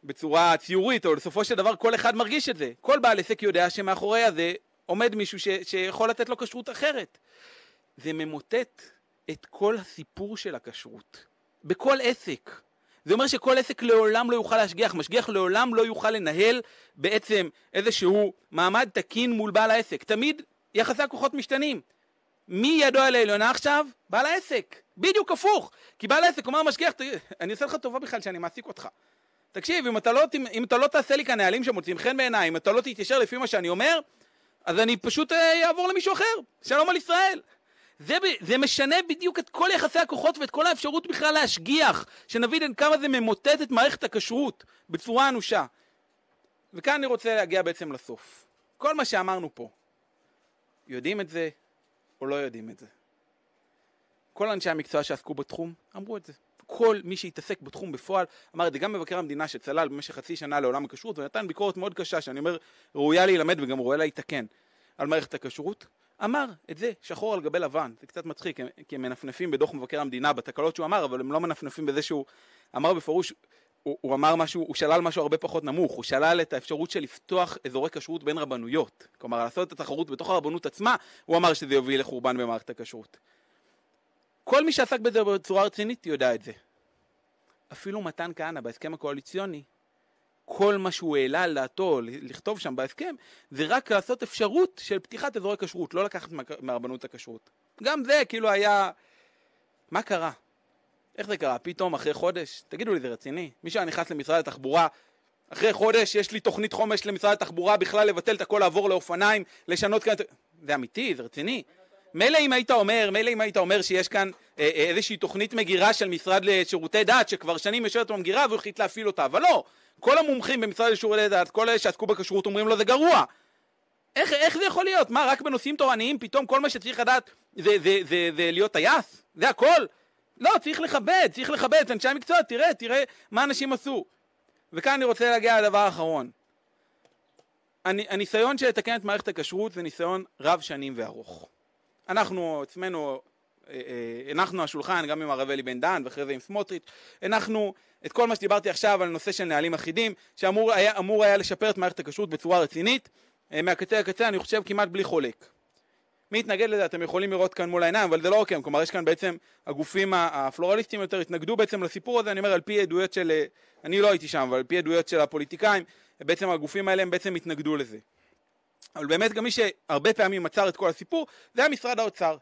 בצורה ציורית, אבל בסופו של דבר כל אחד מרגיש את זה. כל בעל עסק יודע שמאחורי הזה עומד מישהו ש, שיכול לתת לו כשרות אחרת. זה ממוטט את כל הסיפור של הכשרות. בכל עסק. זה אומר שכל עסק לעולם לא יוכל להשגיח, משגיח לעולם לא יוכל לנהל בעצם איזשהו מעמד תקין מול בעל העסק. תמיד יחסי הכוחות משתנים. מי ידו על העליונה עכשיו? בעל העסק. בדיוק הפוך. כי בעל העסק אומר משגיח, אני עושה לך טובה בכלל שאני מעסיק אותך. תקשיב, אם אתה לא, אם, אם אתה לא תעשה לי כאן נהלים שמוצאים חן בעיניי, אם אתה לא תתיישר לפי מה שאני אומר, אז אני פשוט אה, אעבור למישהו אחר. שלום על ישראל. זה, זה משנה בדיוק את כל יחסי הכוחות ואת כל האפשרות בכלל להשגיח, שנבין עד כמה זה ממוטט את מערכת הכשרות בצורה אנושה. וכאן אני רוצה להגיע בעצם לסוף. כל מה שאמרנו פה, יודעים את זה או לא יודעים את זה. כל אנשי המקצוע שעסקו בתחום אמרו את זה. כל מי שהתעסק בתחום בפועל אמר את זה. גם מבקר המדינה שצלל במשך חצי שנה לעולם הכשרות ונתן ביקורת מאוד קשה, שאני אומר, ראויה להילמד וגם ראויה להתקן על מערכת הכשרות, אמר את זה שחור על גבי לבן, זה קצת מצחיק, כי הם מנפנפים בדוח מבקר המדינה בתקלות שהוא אמר, אבל הם לא מנפנפים בזה שהוא אמר בפירוש, הוא, הוא אמר משהו, הוא שלל משהו הרבה פחות נמוך, הוא שלל את האפשרות של לפתוח אזורי כשרות בין רבנויות, כלומר לעשות את התחרות בתוך הרבנות עצמה, הוא אמר שזה יוביל לחורבן במערכת הכשרות. כל מי שעסק בזה בצורה רצינית יודע את זה. אפילו מתן כהנא בהסכם הקואליציוני כל מה שהוא העלה על דעתו לכתוב שם בהסכם, זה רק לעשות אפשרות של פתיחת אזורי כשרות, לא לקחת מהרבנות הכשרות. גם זה כאילו היה... מה קרה? איך זה קרה? פתאום אחרי חודש? תגידו לי, זה רציני? מי שהיה נכנס למשרד התחבורה, אחרי חודש יש לי תוכנית חומש למשרד התחבורה בכלל לבטל את הכל, לעבור לאופניים, לשנות כאן... זה אמיתי, זה רציני. מילא אם היית אומר, מילא אם היית אומר שיש כאן אה, אה, איזושהי תוכנית מגירה של משרד לשירותי דת שכבר שנים יושבת במגירה והוא החליט להפעיל אותה, אבל לא, כל המומחים במשרד לשיעורי דת, כל אלה שעסקו בכשרות אומרים לו זה גרוע. איך, איך זה יכול להיות? מה, רק בנושאים תורניים פתאום כל מה שצריך לדעת זה, זה, זה, זה, זה להיות טייס? זה הכל? לא, צריך לכבד, צריך לכבד את אנשי המקצוע, תראה, תראה מה אנשים עשו. וכאן אני רוצה להגיע לדבר האחרון. אני, הניסיון של לתקן את מערכת הכשרות זה ניסיון רב שנים וארוך. אנחנו עצמנו אה, אה, הנחנו השולחן גם עם הרב אלי בן דהן ואחרי זה עם סמוטריץ', הנחנו את כל מה שדיברתי עכשיו על נושא של נהלים אחידים שאמור היה, היה לשפר את מערכת הכשרות בצורה רצינית אה, מהקצה לקצה אני חושב כמעט בלי חולק. מי התנגד לזה אתם יכולים לראות כאן מול העיניים אבל זה לא רק הם כלומר יש כאן בעצם הגופים הפלורליסטיים יותר התנגדו בעצם לסיפור הזה אני אומר על פי עדויות של אני לא הייתי שם אבל על פי עדויות של הפוליטיקאים בעצם הגופים האלה הם בעצם התנגדו לזה אבל באמת גם מי שהרבה פעמים עצר את כל הסיפור זה היה משרד האוצר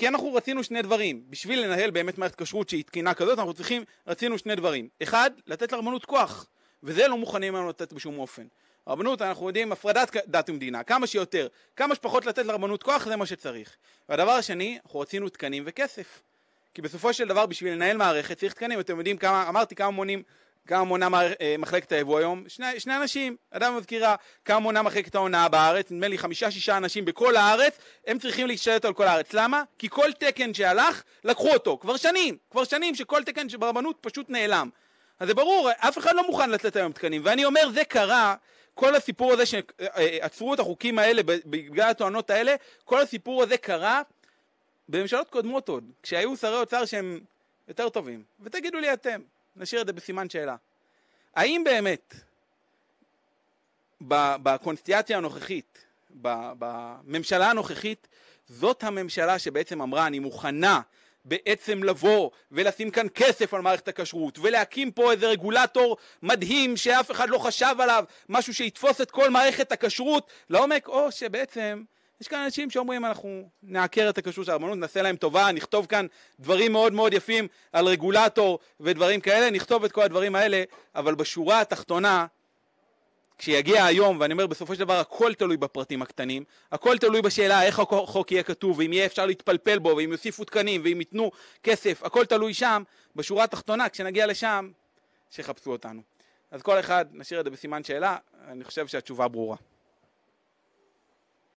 כי אנחנו רצינו שני דברים. בשביל לנהל באמת מערכת כשרות שהיא תקינה כזאת, אנחנו צריכים, רצינו שני דברים. אחד, לתת לרבנות כוח, וזה לא מוכנים לנו לתת בשום אופן. הרבנות, אנחנו יודעים, הפרדת דת ומדינה, כמה שיותר, כמה שפחות לתת לרבנות כוח, זה מה שצריך. והדבר השני, אנחנו רצינו תקנים וכסף. כי בסופו של דבר, בשביל לנהל מערכת צריך תקנים. אתם יודעים כמה, אמרתי כמה מונים כמה מונה אה, מחלקת היבוא היום? שני, שני אנשים, אדם מזכירה כמה מונה מחלקת ההונאה בארץ, נדמה לי חמישה-שישה אנשים בכל הארץ, הם צריכים להשתלט על כל הארץ. למה? כי כל תקן שהלך, לקחו אותו. כבר שנים, כבר שנים שכל תקן ברבנות פשוט נעלם. אז זה ברור, אף אחד לא מוכן לצאת היום תקנים. ואני אומר, זה קרה, כל הסיפור הזה שעצרו אה, אה, את החוקים האלה בגלל הטוענות האלה, כל הסיפור הזה קרה בממשלות קודמות עוד, כשהיו שרי אוצר שהם יותר טובים. ותגידו לי אתם, נשאיר את זה בסימן שאלה. האם באמת בקונסטיאציה הנוכחית, בממשלה הנוכחית, זאת הממשלה שבעצם אמרה אני מוכנה בעצם לבוא ולשים כאן כסף על מערכת הכשרות ולהקים פה איזה רגולטור מדהים שאף אחד לא חשב עליו, משהו שיתפוס את כל מערכת הכשרות לעומק, או שבעצם יש כאן אנשים שאומרים אנחנו נעקר את הכשרות של הרבנות, נעשה להם טובה, נכתוב כאן דברים מאוד מאוד יפים על רגולטור ודברים כאלה, נכתוב את כל הדברים האלה, אבל בשורה התחתונה, כשיגיע היום, ואני אומר בסופו של דבר הכל תלוי בפרטים הקטנים, הכל תלוי בשאלה איך החוק יהיה כתוב, ואם יהיה אפשר להתפלפל בו, ואם יוסיפו תקנים, ואם ייתנו כסף, הכל תלוי שם, בשורה התחתונה, כשנגיע לשם, שיחפשו אותנו. אז כל אחד נשאיר את זה בסימן שאלה, אני חושב שהתשובה ברורה.